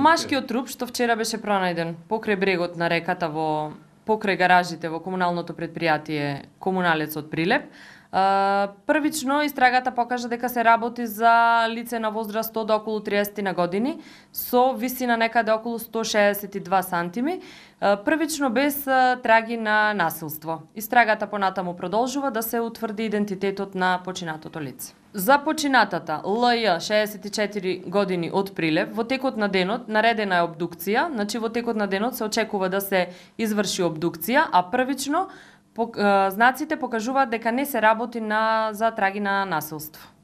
Машкиот труп што вчера беше пронајден покрај брегот на реката во покрај гаражите во комуналното предпријатие Комуналецот Прилеп Првично, истрагата покажа дека се работи за лице на возраст од околу 30 на години, со висина некаде околу 162 сантими, првично без траги на насилство. Истрагата понатаму продолжува да се утврди идентитетот на починатото лице. За починатата ЛЈ 64 години од Прилеп, во текот на денот наредена е обдукција, значи во текот на денот се очекува да се изврши обдукција, а првично знаците покажуваат дека не се работи на за траги на насилство.